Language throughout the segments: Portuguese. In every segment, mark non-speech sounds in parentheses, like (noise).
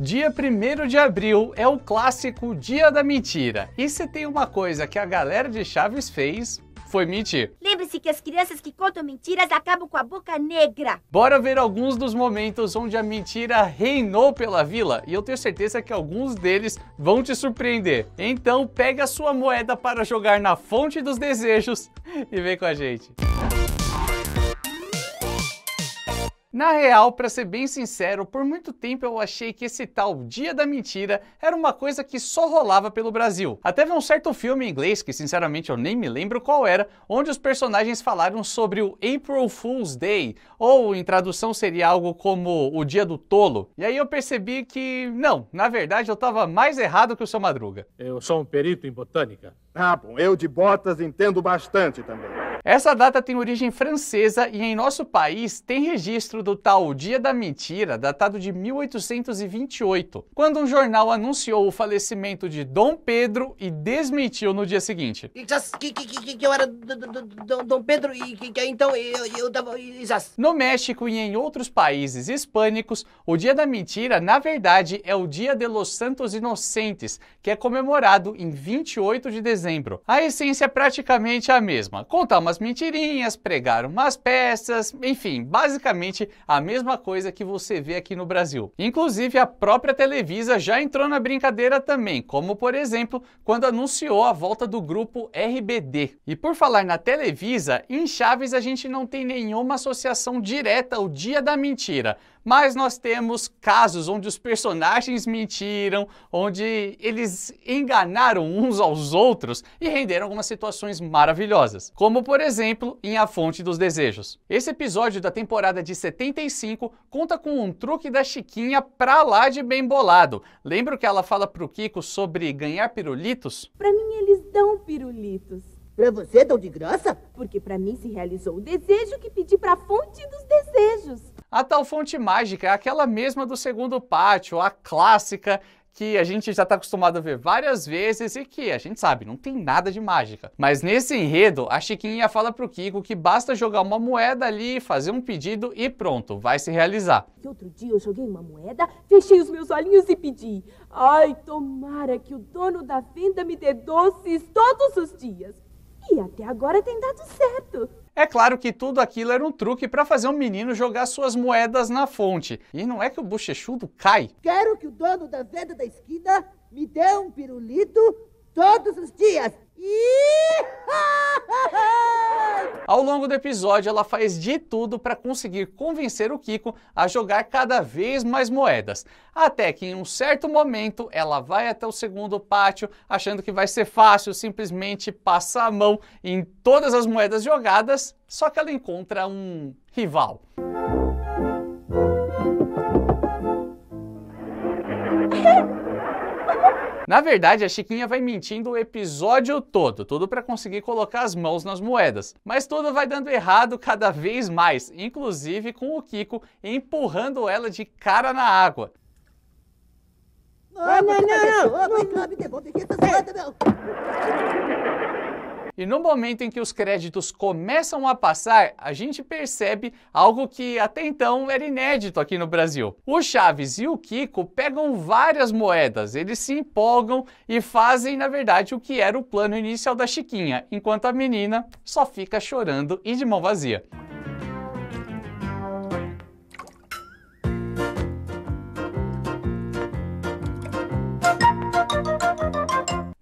Dia 1 de abril é o clássico Dia da Mentira. E se tem uma coisa que a galera de Chaves fez, foi mentir. Lembre-se que as crianças que contam mentiras acabam com a boca negra. Bora ver alguns dos momentos onde a mentira reinou pela vila e eu tenho certeza que alguns deles vão te surpreender. Então, pega a sua moeda para jogar na fonte dos desejos (laughs) e vem com a gente. Música na real, para ser bem sincero, por muito tempo eu achei que esse tal Dia da Mentira era uma coisa que só rolava pelo Brasil. Até vi um certo filme em inglês, que sinceramente eu nem me lembro qual era, onde os personagens falaram sobre o April Fool's Day, ou em tradução seria algo como o Dia do Tolo. E aí eu percebi que, não, na verdade eu estava mais errado que o seu Madruga. Eu sou um perito em botânica. Ah, bom, eu de botas entendo bastante também. Essa data tem origem francesa e em nosso país tem registro do tal Dia da Mentira, datado de 1828, quando um jornal anunciou o falecimento de Dom Pedro e desmentiu no dia seguinte. Que, que, que eu era Dom Pedro e que, então eu, eu tava. No México e em outros países hispânicos, o Dia da Mentira, na verdade, é o Dia de los Santos Inocentes, que é comemorado em 28 de dezembro. A essência é praticamente a mesma. Conta uma umas mentirinhas, pregar umas peças, enfim, basicamente a mesma coisa que você vê aqui no Brasil. Inclusive, a própria Televisa já entrou na brincadeira também, como por exemplo, quando anunciou a volta do grupo RBD. E por falar na Televisa, em Chaves a gente não tem nenhuma associação direta ao Dia da Mentira, mas nós temos casos onde os personagens mentiram, onde eles enganaram uns aos outros e renderam algumas situações maravilhosas, como por exemplo em A Fonte dos Desejos. Esse episódio da temporada de 75 conta com um truque da Chiquinha pra lá de bem bolado. Lembra que ela fala pro Kiko sobre ganhar pirulitos? Pra mim eles dão pirulitos. Pra você dão de graça? Porque pra mim se realizou o desejo que pedi pra Fonte dos Desejos. A tal fonte mágica é aquela mesma do segundo pátio, a clássica que a gente já está acostumado a ver várias vezes e que a gente sabe, não tem nada de mágica. Mas nesse enredo, a Chiquinha fala pro Kiko que basta jogar uma moeda ali, fazer um pedido e pronto, vai se realizar. Outro dia eu joguei uma moeda, fechei os meus olhinhos e pedi: "Ai, tomara que o dono da venda me dê doces todos os dias". E até agora tem dado certo. É claro que tudo aquilo era um truque para fazer um menino jogar suas moedas na fonte. E não é que o bochechudo cai. Quero que o dono da venda da esquina me dê um pirulito todos os dias. Ao longo do episódio, ela faz de tudo para conseguir convencer o Kiko a jogar cada vez mais moedas. Até que em um certo momento ela vai até o segundo pátio, achando que vai ser fácil, simplesmente passa a mão em todas as moedas jogadas, só que ela encontra um rival. Na verdade, a Chiquinha vai mentindo o episódio todo, tudo para conseguir colocar as mãos nas moedas. Mas tudo vai dando errado cada vez mais, inclusive com o Kiko empurrando ela de cara na água. Não, não, não, não! E no momento em que os créditos começam a passar, a gente percebe algo que até então era inédito aqui no Brasil. O Chaves e o Kiko pegam várias moedas, eles se empolgam e fazem, na verdade, o que era o plano inicial da Chiquinha, enquanto a menina só fica chorando e de mão vazia.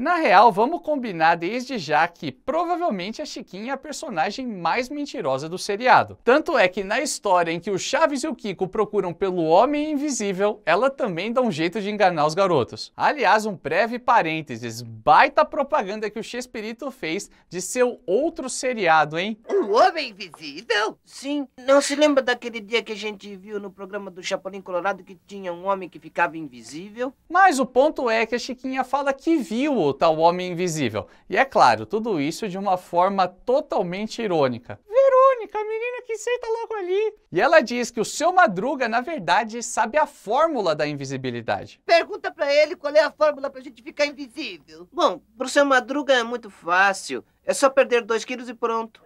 Na real, vamos combinar desde já que provavelmente a Chiquinha é a personagem mais mentirosa do seriado. Tanto é que na história em que o Chaves e o Kiko procuram pelo Homem Invisível, ela também dá um jeito de enganar os garotos. Aliás, um breve parênteses, baita propaganda que o Chespirito fez de seu outro seriado, hein? O Homem Invisível? Sim. Não se lembra daquele dia que a gente viu no programa do Chapolin Colorado que tinha um homem que ficava invisível? Mas o ponto é que a Chiquinha fala que viu o luta ao Homem Invisível. E é claro, tudo isso de uma forma totalmente irônica. Verônica, a menina que senta logo ali. E ela diz que o seu Madruga, na verdade, sabe a fórmula da invisibilidade. Pergunta para ele qual é a fórmula pra gente ficar invisível. Bom, pro seu Madruga é muito fácil. É só perder dois quilos e pronto.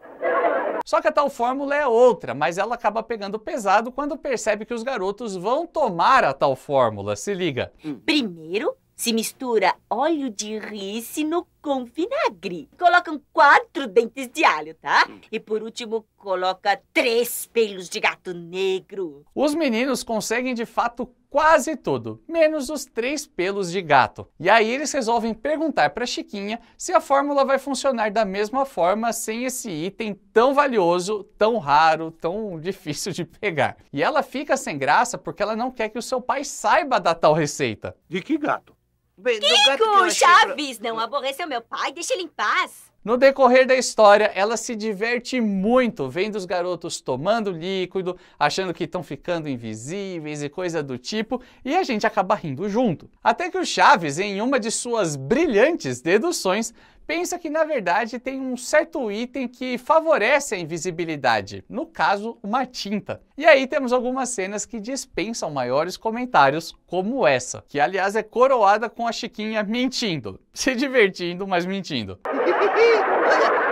Só que a tal fórmula é outra, mas ela acaba pegando pesado quando percebe que os garotos vão tomar a tal fórmula. Se liga. Primeiro, se mistura óleo de rícino com vinagre. Colocam quatro dentes de alho, tá? Hum. E por último, coloca três pelos de gato negro. Os meninos conseguem de fato quase tudo, menos os três pelos de gato. E aí eles resolvem perguntar para Chiquinha se a fórmula vai funcionar da mesma forma sem esse item tão valioso, tão raro, tão (laughs) difícil de pegar. E ela fica sem graça porque ela não quer que o seu pai saiba da tal receita. De que gato? Bem, Kiko, Chaves, não hum. aborreceu meu pai, deixa ele em paz. No decorrer da história, ela se diverte muito vendo os garotos tomando líquido, achando que estão ficando invisíveis e coisa do tipo, e a gente acaba rindo junto. Até que o Chaves, em uma de suas brilhantes deduções, pensa que na verdade tem um certo item que favorece a invisibilidade, no caso, uma tinta. E aí temos algumas cenas que dispensam maiores comentários, como essa, que aliás é coroada com a Chiquinha mentindo, (laughs) se divertindo, mas mentindo.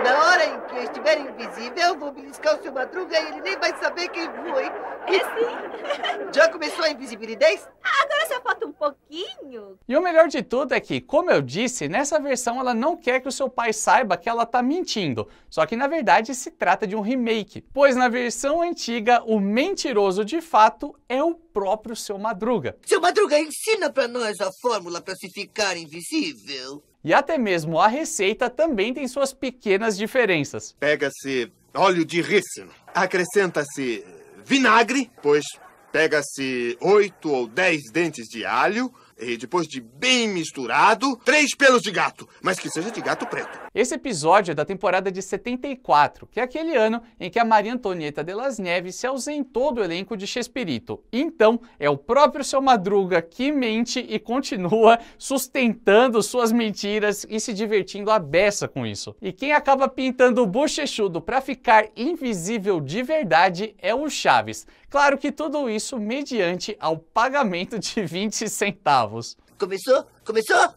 Na hora em que eu estiver invisível, eu vou beliscar o seu madruga e ele nem vai saber quem foi. É sim. Já começou a invisibilidade? agora só falta um pouquinho. E o melhor de tudo é que, como eu disse, nessa versão ela não quer que o seu pai saiba que ela tá mentindo. Só que na verdade se trata de um remake. Pois na versão antiga, o mentiroso de fato é o próprio seu madruga. Seu madruga, ensina pra nós a fórmula pra se ficar invisível. E até mesmo a receita também tem suas pequenas diferenças. Pega-se óleo de rícino, acrescenta-se eh, vinagre, pois pega-se oito ou dez dentes de alho, e depois de bem misturado, três pelos de gato, mas que seja de gato preto. Esse episódio é da temporada de 74, que é aquele ano em que a Maria Antonieta de las Neves se ausentou do elenco de Chespirito. Então, é o próprio seu Madruga que mente e continua sustentando suas mentiras e se divertindo à beça com isso. E quem acaba pintando o bochechudo para ficar invisível de verdade é o Chaves. Claro que tudo isso mediante ao pagamento de 20 (laughs) centavos. Começou? Começou?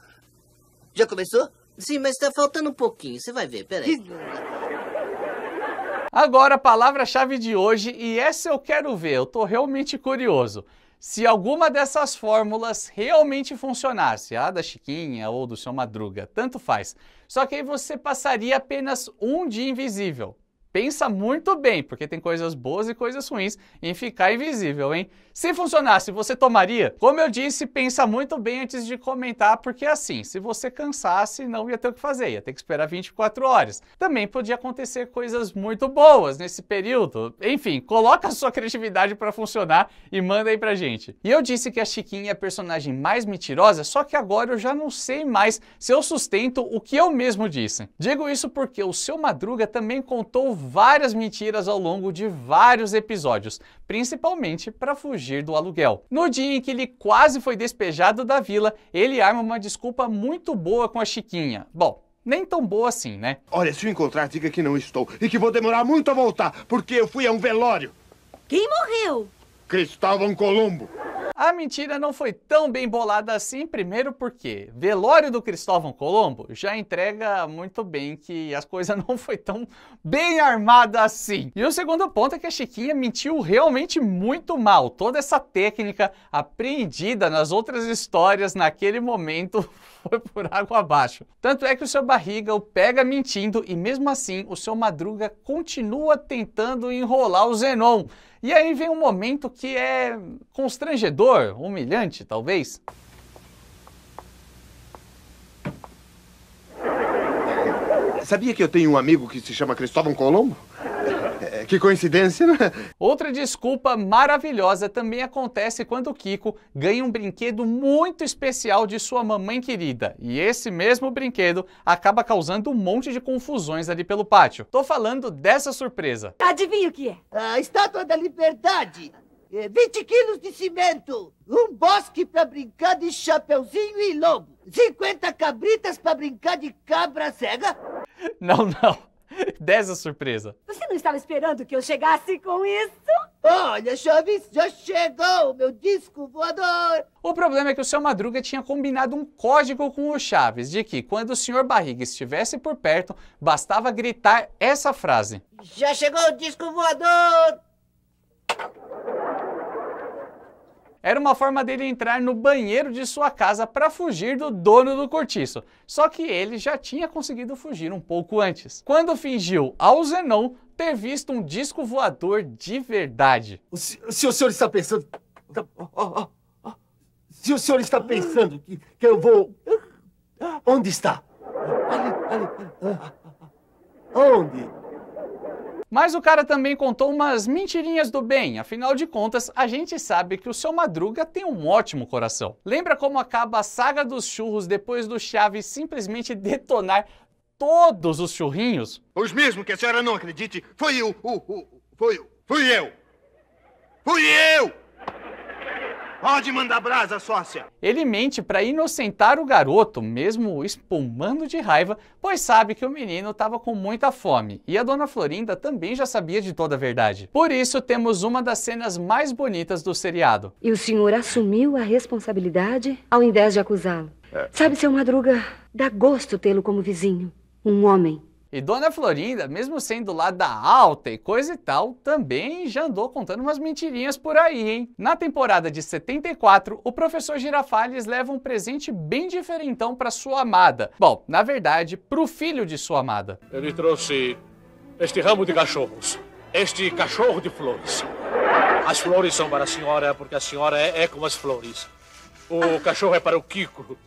Já começou? Sim, mas está faltando um pouquinho. Você vai ver, peraí. Agora a palavra-chave de hoje, e essa eu quero ver, eu tô realmente curioso. Se alguma dessas fórmulas realmente funcionasse, a da Chiquinha ou do seu Madruga, tanto faz. Só que aí você passaria apenas um dia invisível. Pensa muito bem, porque tem coisas boas e coisas ruins em ficar invisível, hein? Se funcionasse, você tomaria? Como eu disse, pensa muito bem antes de comentar, porque assim, se você cansasse, não ia ter o que fazer, ia ter que esperar 24 horas. Também podia acontecer coisas muito boas nesse período. Enfim, coloca a sua criatividade para funcionar e manda aí pra gente. E eu disse que a Chiquinha é a personagem mais mentirosa, só que agora eu já não sei mais se eu sustento o que eu mesmo disse. Digo isso porque o seu Madruga também contou várias mentiras ao longo de vários episódios, principalmente para fugir do aluguel. No dia em que ele quase foi despejado da vila, ele arma uma desculpa muito boa com a Chiquinha. Bom, nem tão boa assim, né? Olha, se o encontrar, diga que não estou e que vou demorar muito a voltar, porque eu fui a um velório. Quem morreu? Cristóvão Colombo. A mentira não foi tão bem bolada assim, primeiro porque velório do Cristóvão Colombo já entrega muito bem que as coisas (laughs) não foi tão bem armada assim. E o segundo ponto é que a Chiquinha mentiu realmente muito mal. Toda essa técnica apreendida nas outras histórias naquele momento (laughs) foi por água abaixo. Tanto é que o seu barriga o pega mentindo e mesmo assim o seu Madruga continua tentando enrolar o Zenon. E aí vem um momento que é constrangedor, humilhante, talvez. Sabia que eu tenho um amigo que se chama Cristóvão Colombo? Que coincidência, né? Outra desculpa maravilhosa também acontece quando o Kiko ganha um brinquedo muito especial de sua mamãe querida. E esse mesmo brinquedo acaba causando um monte de confusões ali pelo pátio. Tô falando dessa surpresa. Adivinha o que é? A Estátua da Liberdade. 20 é, quilos de cimento, um bosque para brincar de chapeuzinho e lobo, 50 cabritas para brincar de cabra cega. Não, não. (laughs) Dessa surpresa. Você não estava esperando que eu chegasse com isso? Olha, Chaves, já chegou o meu disco voador! O problema é que o seu Madruga tinha combinado um código com o Chaves de que, quando o senhor Barriga estivesse por perto, bastava gritar essa frase: Já chegou o disco voador! Era uma forma dele entrar no banheiro de sua casa para fugir do dono do cortiço. Só que ele já tinha conseguido fugir um pouco antes. Quando fingiu ao Zenon ter visto um disco voador de verdade. Se, se o senhor está pensando. Tá, se o senhor está pensando que, que eu vou. Onde está? ali, ali. Onde? Mas o cara também contou umas mentirinhas do bem, afinal de contas, a gente sabe que o seu Madruga tem um ótimo coração. Lembra como acaba a saga dos churros depois do Chaves simplesmente detonar todos os churrinhos? Os mesmos que a senhora não acredite, foi eu, o, o, foi, fui eu. Fui eu! Pode mandar brasa, sócia! Ele mente para inocentar o garoto, mesmo espumando de raiva, pois sabe que o menino estava com muita fome. E a dona Florinda também já sabia de toda a verdade. Por isso, temos uma das cenas mais bonitas do seriado. E o senhor assumiu a responsabilidade ao invés de acusá-lo. É. Sabe, seu Madruga, dá gosto tê-lo como vizinho. Um homem. E Dona Florinda, mesmo sendo lá da alta e coisa e tal, também já andou contando umas mentirinhas por aí, hein? Na temporada de 74, o professor Girafales leva um presente bem diferentão para sua amada. Bom, na verdade, pro filho de sua amada. Eu lhe trouxe este ramo de cachorros, este cachorro de flores. As flores são para a senhora porque a senhora é, é como as flores. O cachorro é para o Kiko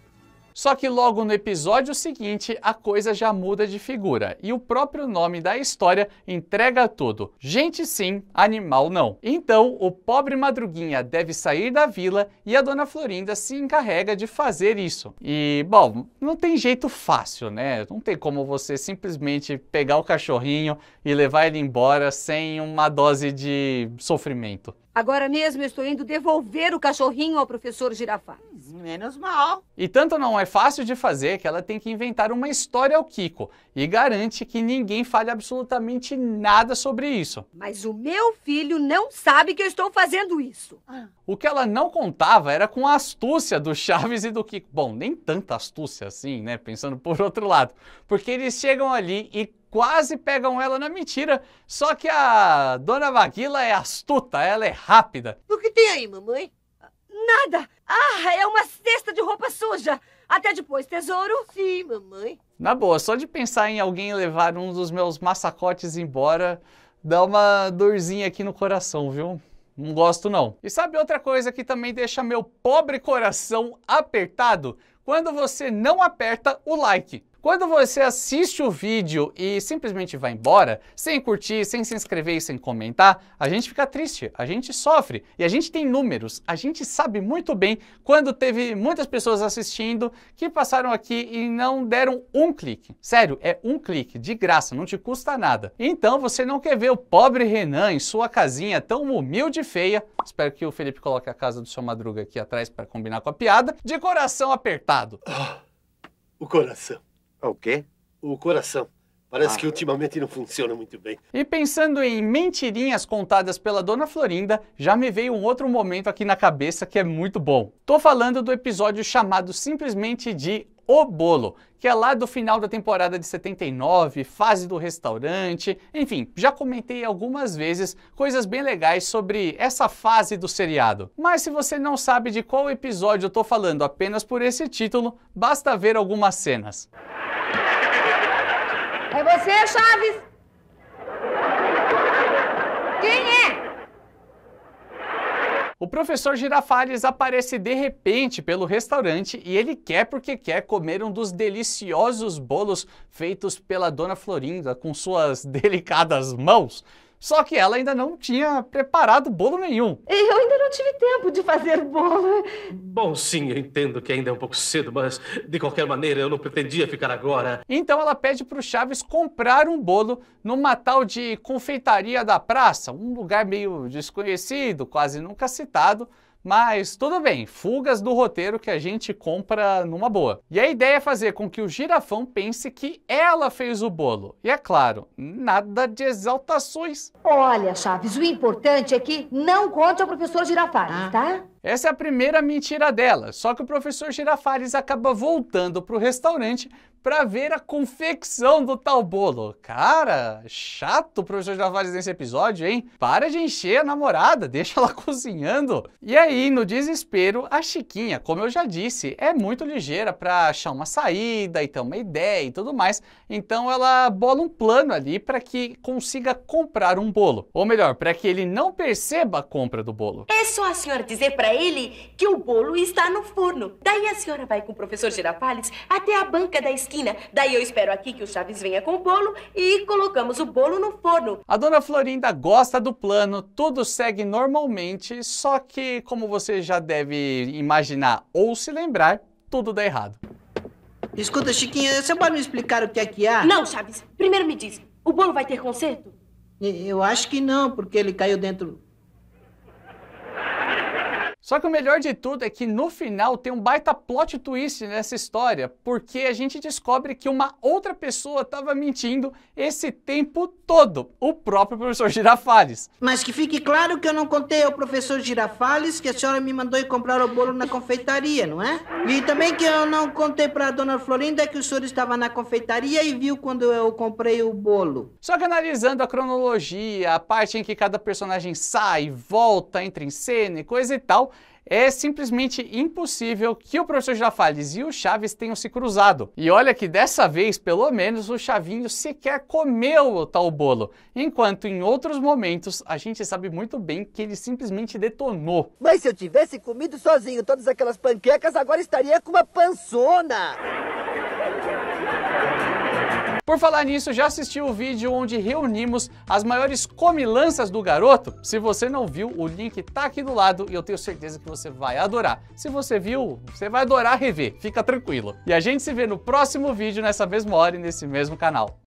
só que logo no episódio seguinte, a coisa já muda de figura e o próprio nome da história entrega tudo. Gente sim, animal não. Então, o pobre Madruguinha deve sair da vila e a dona Florinda se encarrega de fazer isso. E, bom, não tem jeito fácil, né? Não tem como você simplesmente pegar o cachorrinho e levar ele embora sem uma dose de sofrimento. Agora mesmo estou indo devolver o cachorrinho ao professor Girafales. Menos mal. E tanto não é fácil de fazer que ela tem que inventar uma história ao Kiko e garante que ninguém fale absolutamente nada sobre isso. Mas o meu filho não sabe que eu estou fazendo isso. O que ela não contava era com a astúcia do Chaves e do Kiko. Bom, nem tanta astúcia assim, né? Pensando por outro lado. Porque eles chegam ali e quase pegam ela na mentira, só que a dona Vaquila é astuta, ela é rápida. O que tem aí, mamãe? Nada! Ah, é uma cesta de roupa suja! Até depois, tesouro. Sim, mamãe. Na boa, só de pensar em alguém levar um dos meus massacotes embora, dá uma dorzinha aqui no coração, viu? Não gosto não. E sabe outra coisa que também deixa meu pobre coração apertado? Quando você não aperta o like. Quando você assiste o vídeo e simplesmente vai embora, sem curtir, sem se inscrever e sem comentar, a gente fica triste, a gente sofre e a gente tem números. A gente sabe muito bem quando teve muitas pessoas assistindo que passaram aqui e não deram um clique. Sério, é um clique, de graça, não te custa nada. Então você não quer ver o pobre Renan em sua casinha tão humilde e feia. Espero que o Felipe coloque a casa do seu Madruga aqui atrás para combinar com a piada. De coração apertado. Ah, o coração. É o quê? O coração. Parece ah. que ultimamente não funciona muito bem. E pensando em mentirinhas contadas pela Dona Florinda, já me veio um outro momento aqui na cabeça que é muito bom. Tô falando do episódio chamado simplesmente de O Bolo, que é lá do final da temporada de 79, fase do restaurante, enfim, já comentei algumas vezes coisas bem legais sobre essa fase do seriado. Mas se você não sabe de qual episódio eu tô falando apenas por esse título, basta ver algumas cenas. É você, Chaves? Quem é? O professor Girafales aparece de repente pelo restaurante e ele quer porque quer comer um dos deliciosos bolos feitos pela dona Florinda com suas (laughs) delicadas mãos. Só que ela ainda não tinha preparado bolo nenhum. Eu ainda não tive tempo de fazer bolo. Bom, sim, eu entendo que ainda é um pouco cedo, mas de qualquer maneira eu não pretendia ficar agora. Então ela pede pro Chaves comprar um bolo numa tal de confeitaria da praça, um lugar meio desconhecido, quase nunca citado, mas tudo bem, fugas do roteiro que a gente compra numa boa. E a ideia é fazer com que o girafão pense que ela fez o bolo. E é claro, nada de exaltações. Olha, Chaves, o importante é que não conte ao professor Girafales, ah. tá? Essa é a primeira mentira dela, só que o professor Girafares acaba voltando para o restaurante para ver a confecção do tal bolo. Cara, chato o professor Girafares nesse episódio, hein? Para de encher a namorada, (laughs) deixa ela cozinhando. E aí, no desespero, a Chiquinha, como eu já disse, é muito ligeira para achar uma saída e ter uma ideia e tudo mais, então ela bola um plano ali para que consiga comprar um bolo. Ou melhor, para que ele não perceba a compra do bolo. É só a senhora dizer para para é ele que o bolo está no forno. Daí a senhora vai com o professor Girafales até a banca da esquina. Daí eu espero aqui que o Chaves venha com o bolo e colocamos o bolo no forno. A dona Florinda gosta do plano, tudo segue normalmente, só que, como você já deve imaginar ou se lembrar, tudo dá errado. Escuta, Chiquinha, você pode me explicar o que é que há? Não, Chaves. Primeiro me diz, o bolo vai ter conserto? Eu acho que não, porque ele caiu dentro só que o melhor de tudo é que no final tem um baita plot twist nessa história, porque a gente descobre que uma outra pessoa estava mentindo esse tempo todo, o próprio professor Girafales. Mas que fique claro que eu não contei ao professor Girafales que a senhora me mandou ir comprar o bolo na confeitaria, não é? E também que eu não contei para a dona Florinda que o senhor estava na confeitaria e viu quando eu comprei o bolo. Só que analisando a cronologia, a parte em que cada personagem sai, volta, entra em cena e coisa e tal, é simplesmente impossível que o professor Girafales e o Chaves tenham se cruzado. E olha que dessa vez, pelo menos, o Chavinho sequer comeu o tal bolo, enquanto em outros momentos a gente sabe muito bem que ele simplesmente detonou. Mas se eu tivesse comido sozinho todas aquelas panquecas, agora estaria com uma panzona! Por falar nisso, já assistiu o vídeo onde reunimos as maiores comilanças do garoto? Se você não viu, o link tá aqui do lado e eu tenho certeza que você vai adorar. Se você viu, você vai adorar rever, fica tranquilo. E a gente se vê no próximo vídeo, nessa mesma hora e nesse mesmo canal.